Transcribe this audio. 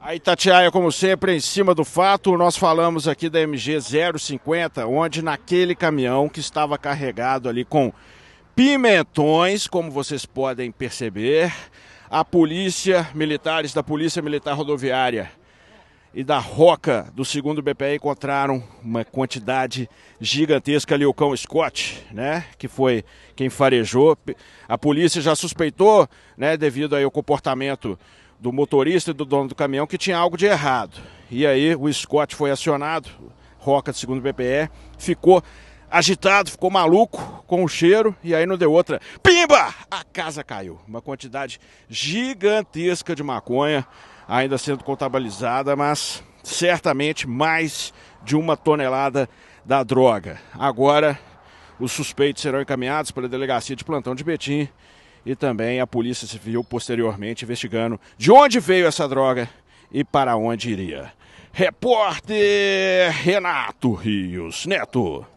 A Itatiaia, como sempre, em cima do fato, nós falamos aqui da MG 050, onde naquele caminhão que estava carregado ali com pimentões, como vocês podem perceber, a polícia, militares da Polícia Militar Rodoviária e da Roca do segundo BPE encontraram uma quantidade gigantesca ali o cão Scott, né, que foi quem farejou. A polícia já suspeitou, né, devido aí ao comportamento do motorista e do dono do caminhão que tinha algo de errado. E aí o Scott foi acionado, Roca de segundo BPE, ficou agitado, ficou maluco com o cheiro e aí não deu outra. Pimba! A casa caiu. Uma quantidade gigantesca de maconha ainda sendo contabilizada, mas certamente mais de uma tonelada da droga. Agora os suspeitos serão encaminhados pela delegacia de plantão de Betim e também a Polícia Civil posteriormente investigando de onde veio essa droga e para onde iria. Repórter Renato Rios Neto.